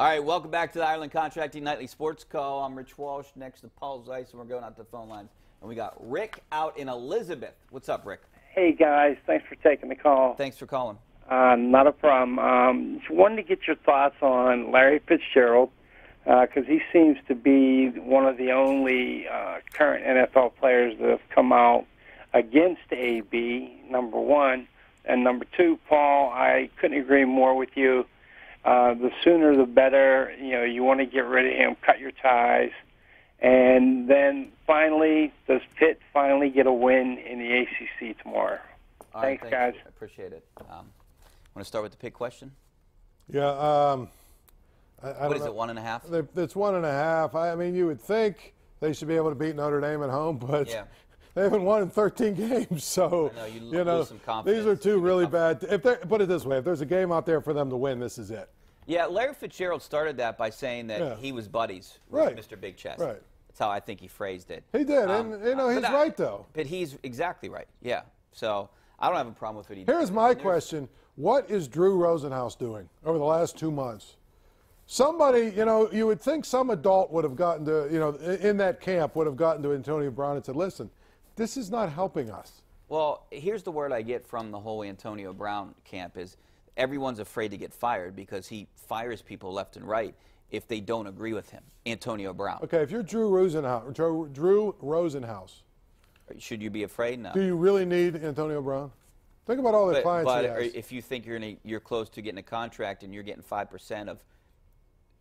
All right, welcome back to the Ireland Contracting Nightly Sports Call. I'm Rich Walsh next to Paul Zeiss, and we're going out to the phone lines. And we got Rick out in Elizabeth. What's up, Rick? Hey, guys. Thanks for taking the call. Thanks for calling. Uh, not a problem. Um, just wanted to get your thoughts on Larry Fitzgerald because uh, he seems to be one of the only uh, current NFL players that have come out against AB, number one. And number two, Paul, I couldn't agree more with you uh, the sooner the better. You know, you want to get rid of him, cut your ties. And then finally, does Pitt finally get a win in the ACC tomorrow? All Thanks, right, thank guys. I appreciate it. Um, want to start with the Pitt question? Yeah. Um, I, I what is know. it, one and a half? It's one and a half. I, I mean, you would think they should be able to beat Notre Dame at home, but yeah. They haven't won in 13 games, so know, you, you know these are two really bad. If they put it this way, if there's a game out there for them to win, this is it. Yeah, Larry Fitzgerald started that by saying that yeah. he was buddies with right. Mr. Big Chest. Right. That's how I think he phrased it. He did, um, and you know uh, he's I, right though. But he's exactly right. Yeah. So I don't have a problem with it. Either. Here's my question: What is Drew Rosenhaus doing over the last two months? Somebody, you know, you would think some adult would have gotten to, you know, in that camp would have gotten to Antonio Brown and said, "Listen, this is not helping us. Well, here's the word I get from the whole Antonio Brown camp is everyone's afraid to get fired because he fires people left and right if they don't agree with him. Antonio Brown. Okay, if you're Drew Rosenhaus, Drew, Rosenhaus, should you be afraid? now? Do you really need Antonio Brown? Think about all the but, clients. But if you think you're a, you're close to getting a contract and you're getting five percent of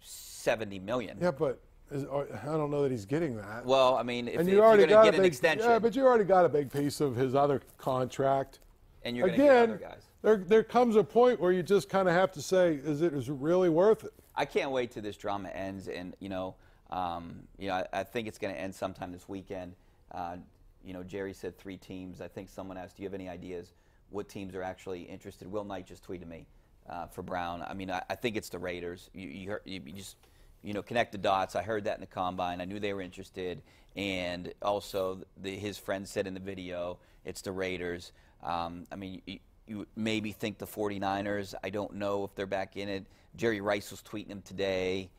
seventy million. Yeah, but is, or, I don't know that he's getting that. Well, I mean, if, and you if already got an big, extension, yeah, but you already got a big piece of his other contract. And you're again, there there comes a point where you just kind of have to say, is it is it really worth it? I can't wait till this drama ends, and you know, um, you know, I, I think it's going to end sometime this weekend. Uh, you know, Jerry said three teams. I think someone asked, do you have any ideas what teams are actually interested? Will Knight just tweeted me uh, for Brown. I mean, I, I, think it's the Raiders. You, you, you just you know, connect the dots. I heard that in the combine. I knew they were interested. And also, the, his friend said in the video, it's the Raiders. Um, I mean, you, you, maybe think the 49ers. I don't know if they're back in it. Jerry Rice was tweeting them today.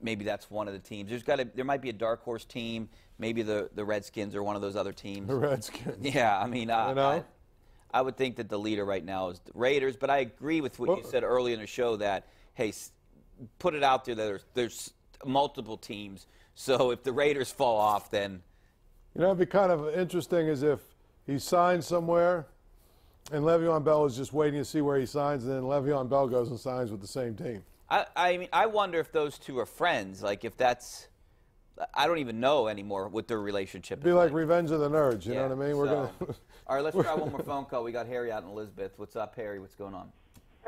Maybe that's one of the teams. There's got to, there might be a dark horse team. Maybe the, the Redskins are one of those other teams. The Redskins. Yeah, I mean, uh, know? I, I would think that the leader right now is the Raiders. But I agree with what well, you said earlier in the show that hey, put it out there that there's, there's multiple teams. So if the Raiders fall off, then. You know, it'd be kind of interesting as if he signs somewhere and Le'Veon Bell is just waiting to see where he signs, and then Le'Veon Bell goes and signs with the same team. I, I mean, I wonder if those two are friends. Like, if that's. I don't even know anymore what their relationship would be is. Be like, like, Revenge of the Nerds, you yeah, know what I mean? We're so. gonna All right, let's try one more phone call. We got Harry out in Elizabeth. What's up, Harry? What's going on?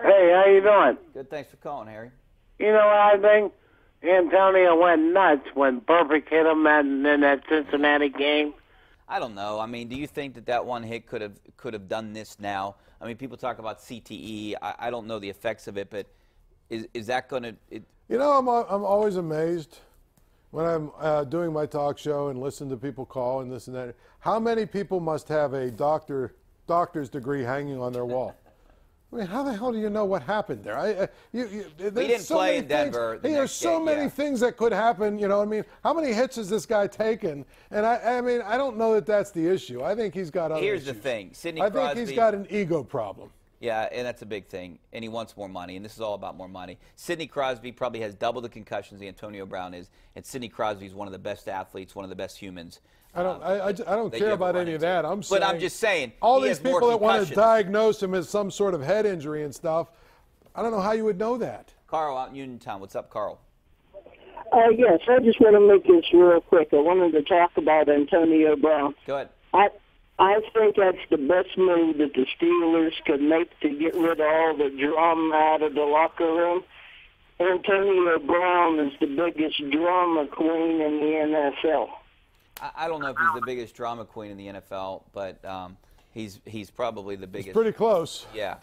Hey, how you doing? Good, thanks for calling, Harry. You know what I think? Antonio went nuts when Burfict hit him in, in that Cincinnati game. I don't know. I mean, do you think that that one hit could have could have done this now? I mean, people talk about CTE. I, I don't know the effects of it, but is is that going to? You know, I'm I'm always amazed when I'm uh, doing my talk show and listen to people call and this and that. How many people must have a doctor doctor's degree hanging on their wall? I mean, how the hell do you know what happened there? I, uh, you, you, there's we didn't so play in Denver. The hey, there's so game, many yeah. things that could happen. You know, I mean, how many hits has this guy taken? And I, I mean, I don't know that that's the issue. I think he's got other. Here's issues. the thing, Sidney. I think he's got an ego problem. Yeah, and that's a big thing. And he wants more money, and this is all about more money. Sidney Crosby probably has double the concussions Antonio Brown is, and Sidney Crosby is one of the best athletes, one of the best humans. I don't, um, I, I, I, don't care about any of that. I'm saying, but I'm just saying, all these people that want to diagnose him as some sort of head injury and stuff, I don't know how you would know that. Carl out in Uniontown, what's up, Carl? Uh, yes, I just want to make this real quick. I wanted to talk about Antonio Brown. Go ahead. I, I think that's the best move that the Steelers could make to get rid of all the drama out of the locker room. Antonio Brown is the biggest drama queen in the NFL. I, don't know if he's the biggest drama queen in the NFL, but um, he's he's probably the biggest. He's pretty close. Yeah,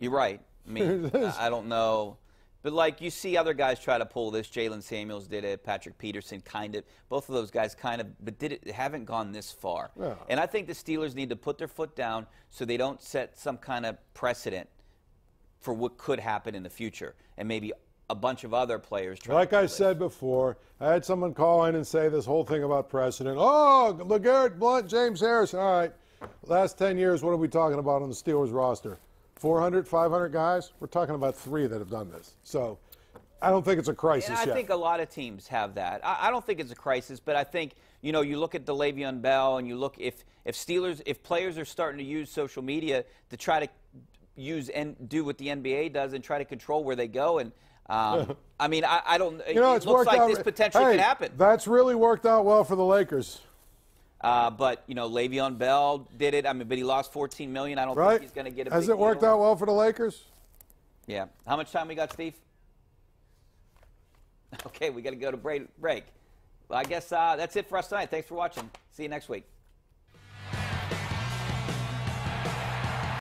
you're right. I mean, I don't know. But like you see other guys try to pull this. Jalen Samuels did it. Patrick Peterson kind of. Both of those guys kind of, but did it haven't gone this far. And I think the Steelers need to put their foot down so they don't set some kind of precedent for what could happen in the future, and maybe a bunch of other players. like I this. said before, I had someone call in and say this whole thing about precedent. Oh, Legarrette Blunt, James Harris. All right, last ten years, what are we talking about on the Steelers roster? 400, 500 guys, we're talking about three that have done this. So I don't think it's a crisis and I yet. think a lot of teams have that. I, I, don't think it's a crisis, but I think, you know, you look at the Le'Veon Bell and you look if, if Steelers, if players are starting to use social media to try to use and do what the NBA does and try to control where they go and um, I mean, I, I, don't. You know, it it's looks like out, this potentially hey, could happen. That's really worked out well for the Lakers. Uh, but you know, Le'Veon Bell did it. I mean, but he lost 14 million. I don't right. think he's going to get a. Has it worked deal. out well for the Lakers? Yeah. How much time we got, Steve? Okay, we got to go to break. Break. Well, I guess uh, that's it for us tonight. Thanks for watching. See you next week.